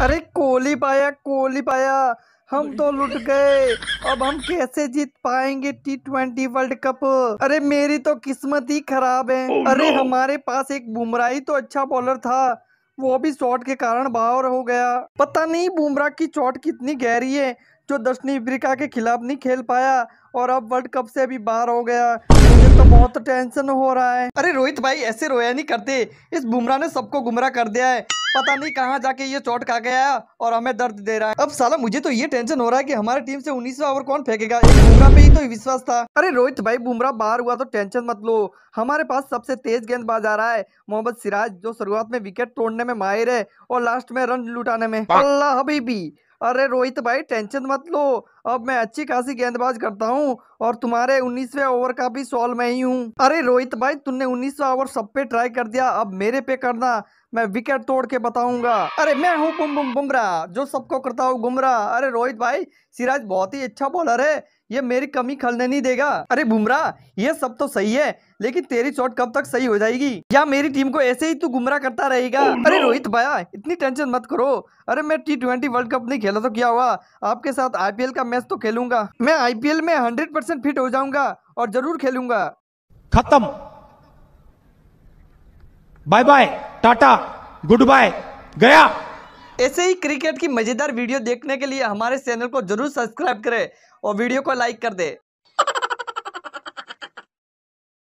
अरे कोहली पाया कोहली पाया हम तो लुट गए अब हम कैसे जीत पाएंगे टी ट्वेंटी वर्ल्ड कप अरे मेरी तो किस्मत ही खराब है oh, अरे no. हमारे पास एक बुमराह तो अच्छा बॉलर था वो भी शॉट के कारण बाहर हो गया पता नहीं बुमराह की चोट कितनी गहरी है जो दक्षिण अफ्रीका के खिलाफ नहीं खेल पाया और अब वर्ल्ड कप से भी बाहर हो गया मुझे तो बहुत टेंशन हो रहा है अरे रोहित भाई ऐसे रोया नहीं करते इस बुमराह ने सबको गुमराह कर दिया है पता नहीं कहाँ जाके ये चोट खा गया और हमें दर्द दे रहा है अब साला मुझे तो ये टेंशन हो रहा है कि हमारी टीम से उन्नीसवा ओवर कौन फेंकेगा बुमरा पे ही तो विश्वास था अरे रोहित भाई बुमरा बाहर हुआ तो टेंशन मत लो हमारे पास सबसे तेज गेंदबाज आ रहा है मोहम्मद सिराज जो शुरुआत में विकेट तोड़ने में माहिर है और लास्ट में रन लुटाने में अल्लाह अभी भी अरे रोहित भाई टेंशन मत लो अब मैं अच्छी खासी गेंदबाज करता हूँ और तुम्हारे उन्नीसवे ओवर का भी सॉल्व मैं ही हूँ अरे रोहित भाई तुमने उन्नीसवा ओवर सब पे ट्राई कर दिया अब मेरे पे करना मैं विकेट तोड़ के बताऊंगा अरे मैं हूँ बुम बुम बुमरा जो सबको करता हूँ गुमरा अरे रोहित भाई सिराज बहुत ही अच्छा बॉलर है ये मेरी कमी खलने नहीं देगा अरे बुमरा ये सब तो सही है लेकिन तेरी शॉट कब तक सही हो जाएगी या मेरी टीम को ऐसे ही तू गुमराह करता रहेगा oh no. अरे रोहित भैया इतनी टेंशन मत करो अरे मैं टी ट्वेंटी वर्ल्ड कप नहीं खेला तो क्या हुआ आपके साथ आई का मैच तो खेलूंगा मैं आई में हंड्रेड परसेंट फिट हो जाऊंगा और जरूर खेलूंगा खत्म bye bye tata goodbye गया ऐसे ही क्रिकेट की मज़ेदार वीडियो देखने के लिए हमारे चैनल को जरूर सब्सक्राइब करें और वीडियो को लाइक कर दे